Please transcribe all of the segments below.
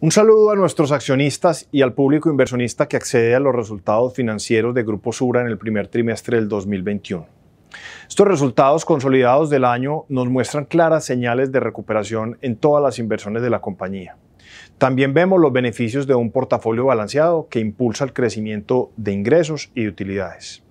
Un saludo a nuestros accionistas y al público inversionista que accede a los resultados financieros de Grupo Sura en el primer trimestre del 2021. Estos resultados consolidados del año nos muestran claras señales de recuperación en todas las inversiones de la compañía. También vemos los beneficios de un portafolio balanceado que impulsa el crecimiento de ingresos y utilidades.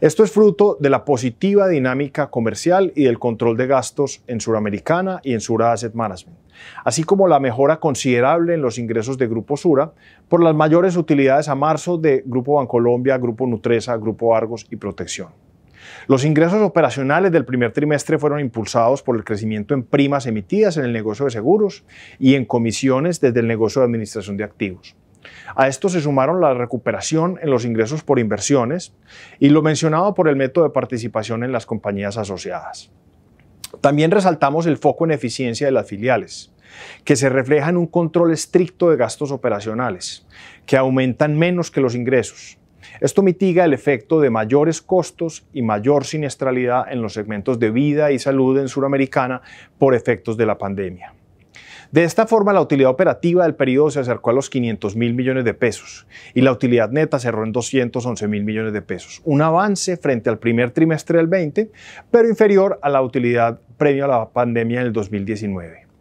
Esto es fruto de la positiva dinámica comercial y del control de gastos en Suramericana y en Sura Asset Management, así como la mejora considerable en los ingresos de Grupo Sura por las mayores utilidades a marzo de Grupo Bancolombia, Grupo Nutresa, Grupo Argos y Protección. Los ingresos operacionales del primer trimestre fueron impulsados por el crecimiento en primas emitidas en el negocio de seguros y en comisiones desde el negocio de administración de activos. A esto se sumaron la recuperación en los ingresos por inversiones y lo mencionado por el método de participación en las compañías asociadas. También resaltamos el foco en eficiencia de las filiales, que se refleja en un control estricto de gastos operacionales, que aumentan menos que los ingresos. Esto mitiga el efecto de mayores costos y mayor siniestralidad en los segmentos de vida y salud en Suramericana por efectos de la pandemia. De esta forma, la utilidad operativa del periodo se acercó a los 500 mil millones de pesos y la utilidad neta cerró en 211 mil millones de pesos, un avance frente al primer trimestre del 20, pero inferior a la utilidad previo a la pandemia en el 2019.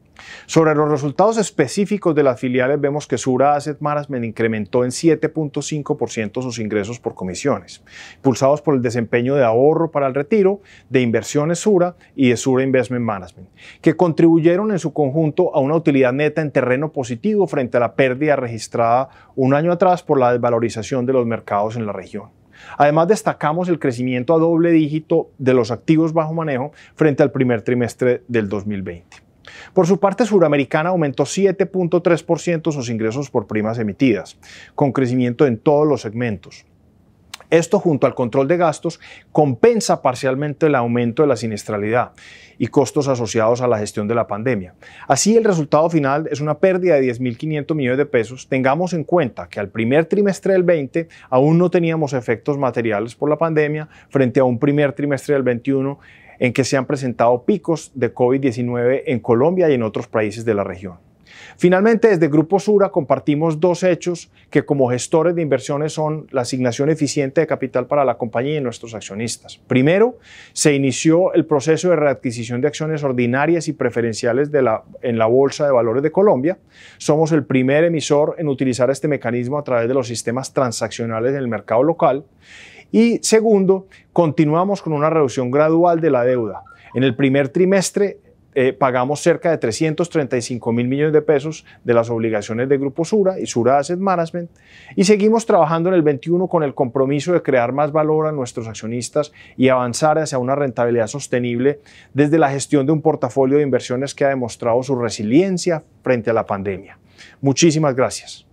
Sobre los resultados específicos de las filiales, vemos que Sura Asset Management incrementó en 7.5% sus ingresos por comisiones, impulsados por el desempeño de ahorro para el retiro, de inversiones Sura y de Sura Investment Management, que contribuyeron en su conjunto a una utilidad neta en terreno positivo frente a la pérdida registrada un año atrás por la desvalorización de los mercados en la región. Además, destacamos el crecimiento a doble dígito de los activos bajo manejo frente al primer trimestre del 2020. Por su parte, Suramericana aumentó 7.3% sus ingresos por primas emitidas, con crecimiento en todos los segmentos. Esto junto al control de gastos compensa parcialmente el aumento de la siniestralidad y costos asociados a la gestión de la pandemia. Así el resultado final es una pérdida de 10.500 millones de pesos. Tengamos en cuenta que al primer trimestre del 20 aún no teníamos efectos materiales por la pandemia frente a un primer trimestre del 21 en que se han presentado picos de COVID-19 en Colombia y en otros países de la región. Finalmente, desde Grupo Sura compartimos dos hechos que como gestores de inversiones son la asignación eficiente de capital para la compañía y nuestros accionistas. Primero, se inició el proceso de readquisición de acciones ordinarias y preferenciales en la Bolsa de Valores de Colombia. Somos el primer emisor en utilizar este mecanismo a través de los sistemas transaccionales en el mercado local. Y segundo, continuamos con una reducción gradual de la deuda. En el primer trimestre eh, pagamos cerca de 335 mil millones de pesos de las obligaciones de Grupo Sura y Sura Asset Management y seguimos trabajando en el 21 con el compromiso de crear más valor a nuestros accionistas y avanzar hacia una rentabilidad sostenible desde la gestión de un portafolio de inversiones que ha demostrado su resiliencia frente a la pandemia. Muchísimas gracias.